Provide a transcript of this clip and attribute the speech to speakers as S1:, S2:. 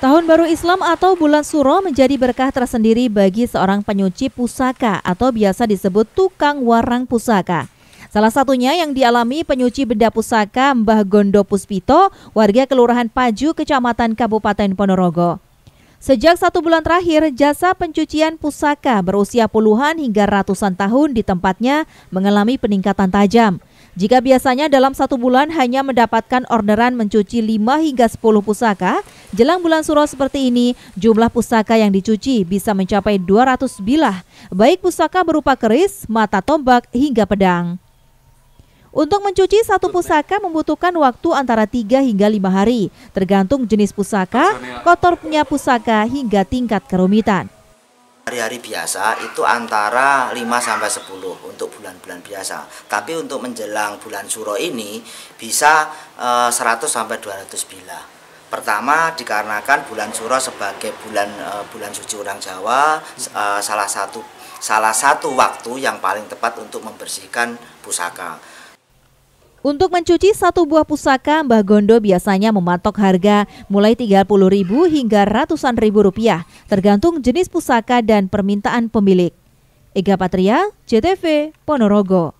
S1: Tahun baru Islam atau bulan Suro menjadi berkah tersendiri bagi seorang penyuci pusaka atau biasa disebut tukang warang pusaka. Salah satunya yang dialami penyuci benda pusaka Mbah Gondo Puspito, warga Kelurahan Paju, Kecamatan Kabupaten Ponorogo. Sejak satu bulan terakhir, jasa pencucian pusaka berusia puluhan hingga ratusan tahun di tempatnya mengalami peningkatan tajam – jika biasanya dalam satu bulan hanya mendapatkan orderan mencuci 5 hingga 10 pusaka, jelang bulan suro seperti ini jumlah pusaka yang dicuci bisa mencapai 200 bilah, baik pusaka berupa keris, mata tombak hingga pedang. Untuk mencuci satu pusaka membutuhkan waktu antara 3 hingga 5 hari, tergantung jenis pusaka, kotornya pusaka hingga tingkat kerumitan
S2: hari-hari biasa itu antara 5 sampai 10 untuk bulan-bulan biasa. Tapi untuk menjelang bulan suro ini bisa e, eh, 100 sampai 200 bila. Pertama dikarenakan bulan suro sebagai bulan e, bulan suci orang Jawa e, salah satu salah satu waktu yang paling tepat untuk membersihkan pusaka.
S1: Untuk mencuci satu buah pusaka, Mbah Gondo biasanya mematok harga mulai Rp30.000 hingga ratusan ribu rupiah, tergantung jenis pusaka dan permintaan pemilik. Ega Patria, JTV, Ponorogo.